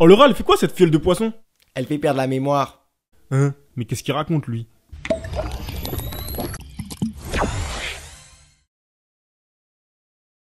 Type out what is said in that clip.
Oh, elle fait quoi cette fiole de poisson Elle fait perdre la mémoire. Hein Mais qu'est-ce qu'il raconte, lui